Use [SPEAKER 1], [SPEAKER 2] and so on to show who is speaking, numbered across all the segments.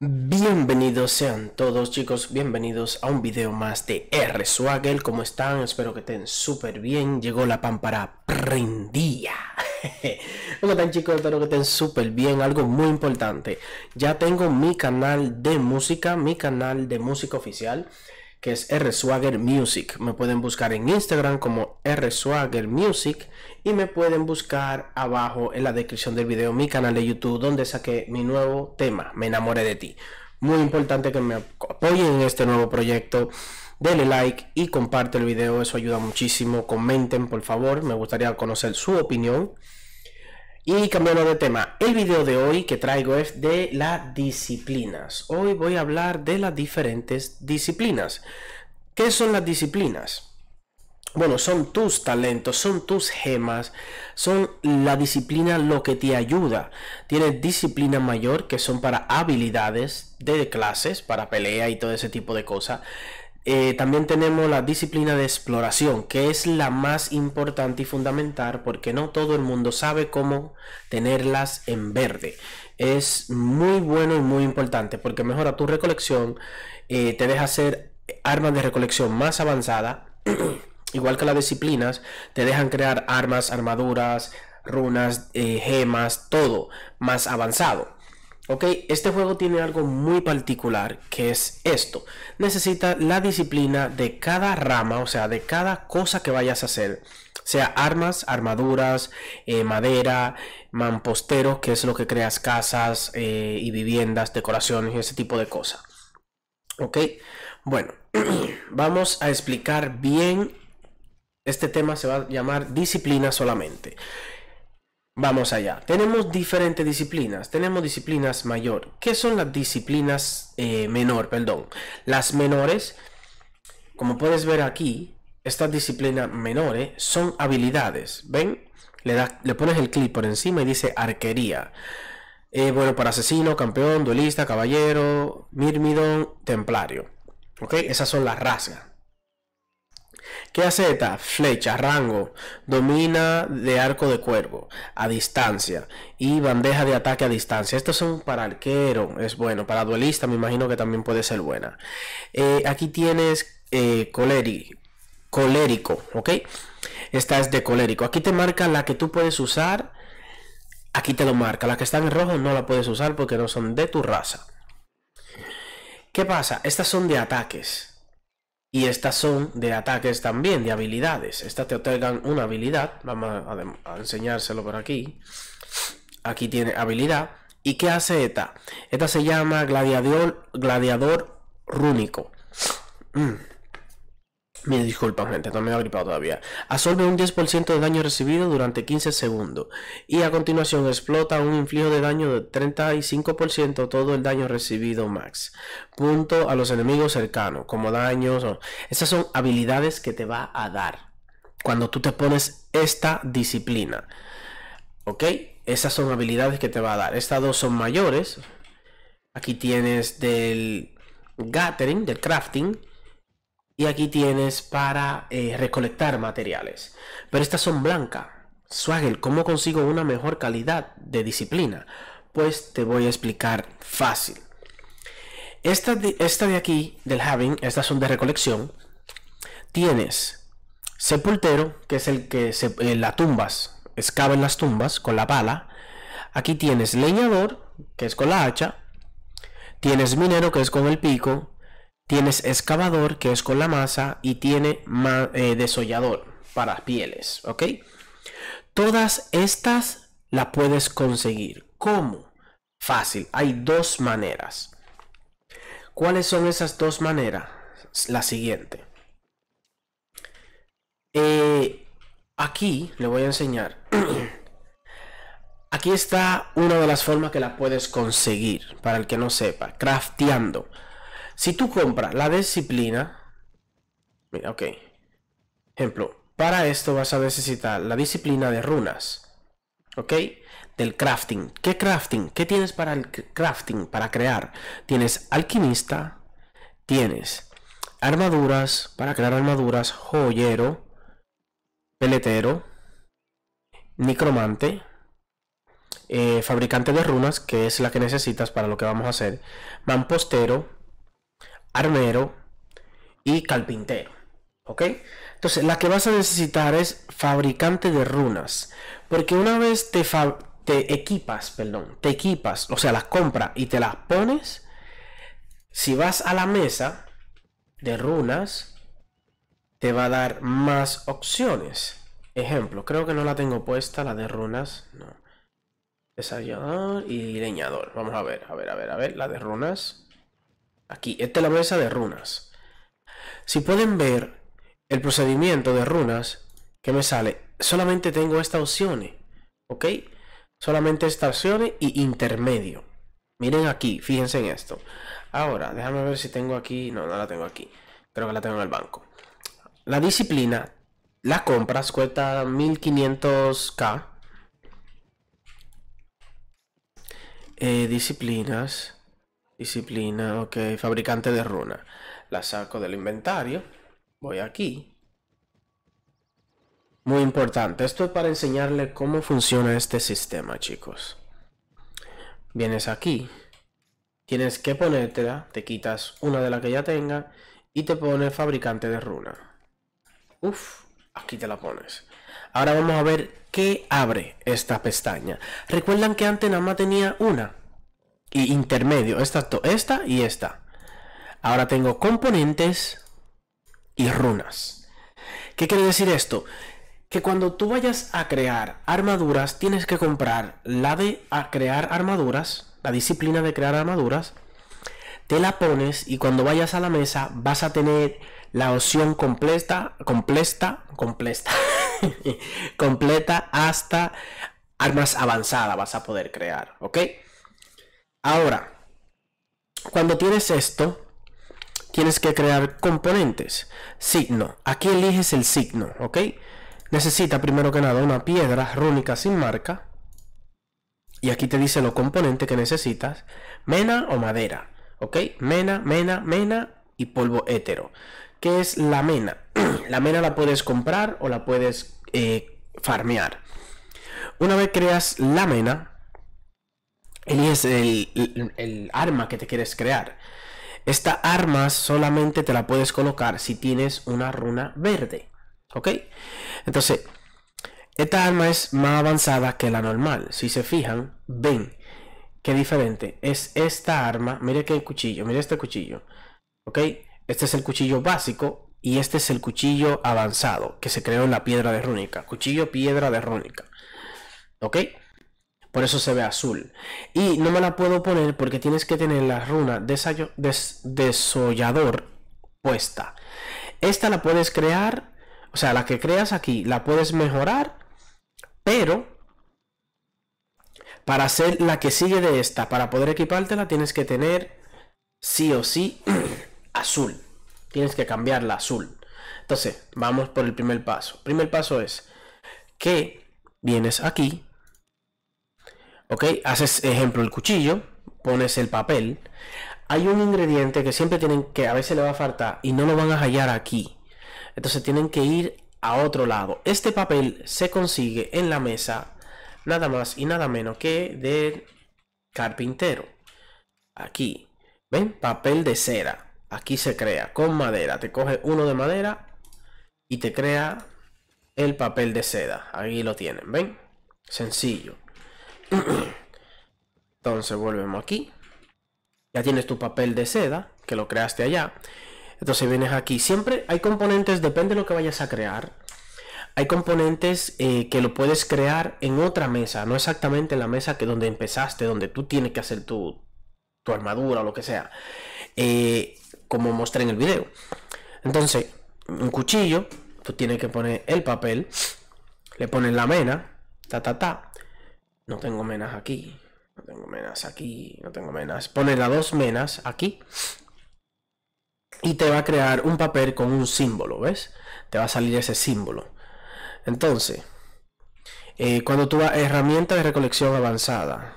[SPEAKER 1] Bienvenidos sean todos chicos, bienvenidos a un video más de R Swaggle, ¿cómo están? Espero que estén súper bien, llegó la pámpara prendía ¿Cómo están chicos? Espero que estén súper bien, algo muy importante Ya tengo mi canal de música, mi canal de música oficial que es r swagger music. Me pueden buscar en Instagram como r swagger music y me pueden buscar abajo en la descripción del video mi canal de YouTube donde saqué mi nuevo tema, Me enamoré de ti. Muy importante que me apoyen en este nuevo proyecto. Denle like y comparte el video, eso ayuda muchísimo. Comenten, por favor, me gustaría conocer su opinión. Y cambiando de tema, el video de hoy que traigo es de las disciplinas. Hoy voy a hablar de las diferentes disciplinas. ¿Qué son las disciplinas? Bueno, son tus talentos, son tus gemas, son la disciplina lo que te ayuda. Tienes disciplina mayor que son para habilidades de clases, para pelea y todo ese tipo de cosas. Eh, también tenemos la disciplina de exploración, que es la más importante y fundamental porque no todo el mundo sabe cómo tenerlas en verde. Es muy bueno y muy importante porque mejora tu recolección, eh, te deja hacer armas de recolección más avanzada, igual que las disciplinas, te dejan crear armas, armaduras, runas, eh, gemas, todo más avanzado. Ok, este juego tiene algo muy particular que es esto. Necesita la disciplina de cada rama, o sea, de cada cosa que vayas a hacer. Sea armas, armaduras, eh, madera, mampostero que es lo que creas casas eh, y viviendas, decoraciones y ese tipo de cosas. Ok, bueno, vamos a explicar bien. Este tema se va a llamar disciplina solamente. Vamos allá. Tenemos diferentes disciplinas. Tenemos disciplinas mayor. ¿Qué son las disciplinas eh, menor? Perdón. Las menores, como puedes ver aquí, estas disciplinas menores son habilidades. ¿Ven? Le, le pones el clip por encima y dice arquería. Eh, bueno, para asesino, campeón, duelista, caballero, mirmidón, templario. ¿Ok? Esas son las rasgas. ¿Qué hace Flecha, rango, domina de arco de cuervo, a distancia y bandeja de ataque a distancia. Estos son para arquero, es bueno, para duelista me imagino que también puede ser buena. Eh, aquí tienes eh, colérico, ¿ok? Esta es de colérico. Aquí te marca la que tú puedes usar, aquí te lo marca. La que está en rojo no la puedes usar porque no son de tu raza. ¿Qué pasa? Estas son de ataques. Y estas son de ataques también, de habilidades. Estas te otorgan una habilidad. Vamos a, enseñárselo por aquí. Aquí tiene habilidad. ¿Y qué hace esta? Esta se llama gladiador, gladiador rúnico. Mm. Me disculpa gente, no me ha gripado todavía. Absorbe un 10% de daño recibido durante 15 segundos. Y a continuación explota un inflijo de daño de 35% todo el daño recibido max. Punto a los enemigos cercanos, como daños. Esas son habilidades que te va a dar cuando tú te pones esta disciplina. ¿Ok? Esas son habilidades que te va a dar. Estas dos son mayores. Aquí tienes del gathering, del crafting y aquí tienes para eh, recolectar materiales. Pero estas son blancas. Swaggle, ¿cómo consigo una mejor calidad de disciplina? Pues te voy a explicar fácil. Esta de, esta de aquí, del having, estas son de recolección. Tienes sepultero, que es el que se, eh, las tumbas, excava en las tumbas con la pala. Aquí tienes leñador, que es con la hacha. Tienes minero, que es con el pico Tienes excavador, que es con la masa, y tiene eh, desollador para pieles, ¿ok? Todas estas las puedes conseguir. ¿Cómo? Fácil, hay dos maneras. ¿Cuáles son esas dos maneras? La siguiente. Eh, aquí le voy a enseñar. aquí está una de las formas que la puedes conseguir, para el que no sepa, crafteando. Si tú compras la disciplina, mira, ok. Ejemplo, para esto vas a necesitar la disciplina de runas, ok. Del crafting. ¿Qué crafting? ¿Qué tienes para el crafting, para crear? Tienes alquimista, tienes armaduras, para crear armaduras, joyero, peletero, necromante, eh, fabricante de runas, que es la que necesitas para lo que vamos a hacer, mampostero, armero y carpintero. ¿Ok? Entonces, la que vas a necesitar es fabricante de runas. Porque una vez te, equipas, perdón, te equipas, o sea, las compras y te las pones, si vas a la mesa de runas, te va a dar más opciones. Ejemplo, creo que no la tengo puesta, la de runas. No. Desayunador y leñador. Vamos a ver, a ver, a ver, a ver. La de runas. Aquí, esta es la mesa de runas. Si pueden ver el procedimiento de runas que me sale, solamente tengo estas opciones. ¿Ok? Solamente estas opciones y intermedio. Miren aquí, fíjense en esto. Ahora, déjame ver si tengo aquí. No, no la tengo aquí. Creo que la tengo en el banco. La disciplina, las compras cuesta 1500k. Eh, disciplinas. Disciplina, ok. Fabricante de runa. La saco del inventario. Voy aquí. Muy importante. Esto es para enseñarle cómo funciona este sistema, chicos. Vienes aquí. Tienes que ponértela. Te quitas una de las que ya tenga. Y te pones fabricante de runa. Uf, aquí te la pones. Ahora vamos a ver qué abre esta pestaña. Recuerdan que antes nada más tenía una y intermedio. Esta, esta y esta. Ahora tengo componentes y runas. ¿Qué quiere decir esto? Que cuando tú vayas a crear armaduras, tienes que comprar la de a crear armaduras, la disciplina de crear armaduras, te la pones y cuando vayas a la mesa vas a tener la opción completa, completa, completa, completa hasta armas avanzadas vas a poder crear, ¿ok? Ahora, cuando tienes esto, tienes que crear componentes. Signo. Aquí eliges el signo, ¿ok? Necesita primero que nada una piedra rúnica sin marca. Y aquí te dice los componentes que necesitas. Mena o madera, ¿ok? Mena, mena, mena y polvo hétero. ¿Qué es la mena? la mena la puedes comprar o la puedes eh, farmear. Una vez creas la mena, él es el, arma que te quieres crear. Esta arma solamente te la puedes colocar si tienes una runa verde. ¿Ok? Entonces, esta arma es más avanzada que la normal. Si se fijan, ven qué diferente. Es esta arma. Mira que cuchillo, Mira este cuchillo. ¿Ok? Este es el cuchillo básico y este es el cuchillo avanzado que se creó en la piedra de rúnica. Cuchillo piedra de rúnica. ¿Ok? Por eso se ve azul. Y no me la puedo poner porque tienes que tener la runa desollador puesta. Esta la puedes crear, o sea, la que creas aquí, la puedes mejorar, pero para hacer la que sigue de esta, para poder equipártela, tienes que tener sí o sí azul. Tienes que cambiarla azul. Entonces, vamos por el primer paso. primer paso es que vienes aquí, ¿ok? Haces, ejemplo, el cuchillo, pones el papel. Hay un ingrediente que siempre tienen que, a veces le va a faltar y no lo van a hallar aquí. Entonces tienen que ir a otro lado. Este papel se consigue en la mesa nada más y nada menos que del carpintero. Aquí, ¿ven? Papel de cera. Aquí se crea con madera. Te coge uno de madera y te crea el papel de seda. Aquí lo tienen, ¿ven? Sencillo. Entonces volvemos aquí. Ya tienes tu papel de seda, que lo creaste allá. Entonces vienes aquí. Siempre hay componentes, depende de lo que vayas a crear. Hay componentes eh, que lo puedes crear en otra mesa, no exactamente en la mesa que donde empezaste, donde tú tienes que hacer tu, tu armadura o lo que sea. Eh, como mostré en el video. Entonces, un cuchillo, tú tienes que poner el papel, le pones la mena, ta ta ta, no tengo menas aquí. No tengo menas aquí. No tengo menas. Pone las dos menas aquí. Y te va a crear un papel con un símbolo, ¿ves? Te va a salir ese símbolo. Entonces, eh, cuando tú vas a herramienta de recolección avanzada.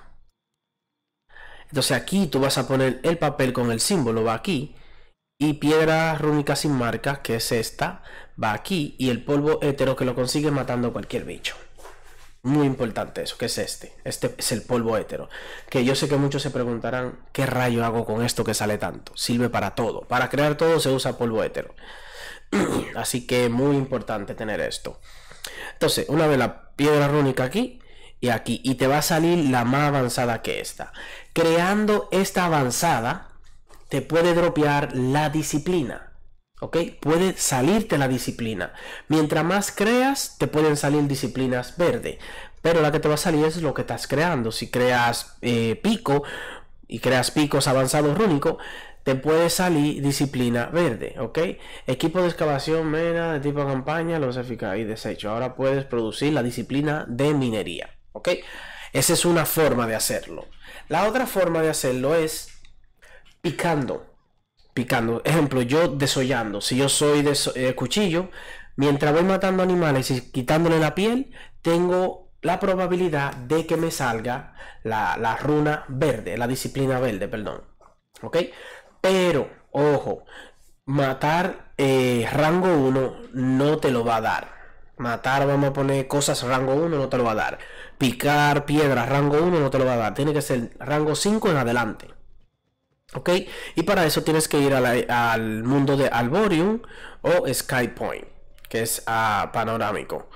[SPEAKER 1] Entonces aquí tú vas a poner el papel con el símbolo, va aquí. Y piedra rúnica sin marca, que es esta, va aquí. Y el polvo Hétero, que lo consigue matando cualquier bicho muy importante eso, que es este. Este es el polvo hétero. Que yo sé que muchos se preguntarán, ¿qué rayo hago con esto que sale tanto? Sirve para todo. Para crear todo se usa polvo hétero. Así que muy importante tener esto. Entonces, una vez la piedra rúnica aquí y aquí, y te va a salir la más avanzada que esta. Creando esta avanzada, te puede dropear la disciplina. ¿Ok? Puede salirte la disciplina. Mientras más creas, te pueden salir disciplinas verde. Pero la que te va a salir es lo que estás creando. Si creas eh, pico y creas picos avanzados rúnicos, te puede salir disciplina verde, ¿ok? Equipo de excavación, mera de tipo campaña, los eficaz y desecho. Ahora puedes producir la disciplina de minería, ¿ok? Esa es una forma de hacerlo. La otra forma de hacerlo es picando picando. Ejemplo, yo desollando. Si yo soy de eh, cuchillo, mientras voy matando animales y quitándole la piel, tengo la probabilidad de que me salga la, runa verde, la disciplina verde, perdón. ¿Ok? Pero, ojo, matar eh, rango 1 no te lo va a dar. Matar, vamos a poner cosas rango 1, no te lo va a dar. Picar piedras rango 1 no te lo va a dar. Tiene que ser rango 5 en adelante. ¿Ok? Y para eso tienes que ir al mundo de Alborium o Skypoint, que es ah, panorámico.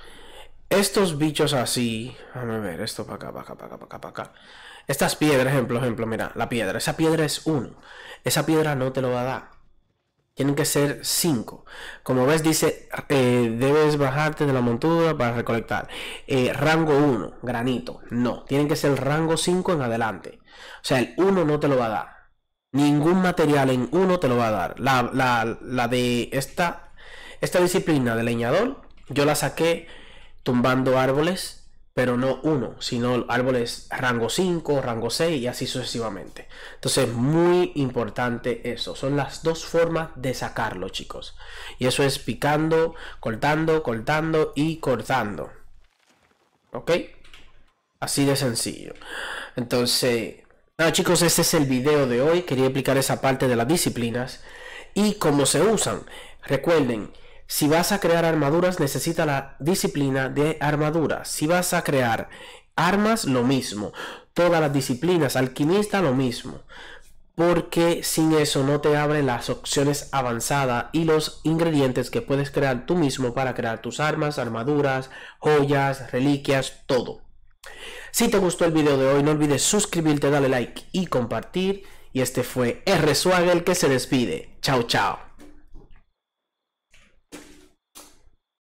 [SPEAKER 1] Estos bichos así, a ver, esto para acá, para acá, para acá, para acá, Estas piedras, ejemplo, ejemplo, mira, la piedra. Esa piedra es uno. Esa piedra no te lo va a dar. Tienen que ser 5. Como ves, dice, eh, debes bajarte de la montura para recolectar. Eh, rango 1, granito. No, tienen que ser rango 5 en adelante. O sea, el 1 no te lo va a dar. Ningún material en uno te lo va a dar. La, de esta, esta disciplina de leñador, yo la saqué tumbando árboles, pero no uno, sino árboles rango 5, rango 6 y así sucesivamente. Entonces, muy importante eso. Son las dos formas de sacarlo, chicos. Y eso es picando, cortando, cortando y cortando. ¿Ok? Así de sencillo. Entonces, Hola chicos, este es el video de hoy, quería explicar esa parte de las disciplinas y cómo se usan. Recuerden, si vas a crear armaduras necesita la disciplina de armaduras Si vas a crear armas, lo mismo. Todas las disciplinas, alquimista, lo mismo. Porque sin eso no te abren las opciones avanzadas y los ingredientes que puedes crear tú mismo para crear tus armas, armaduras, joyas, reliquias, todo. Si te gustó el video de hoy, no olvides suscribirte, darle like y compartir. Y este fue R. el que se despide. Chao, chao.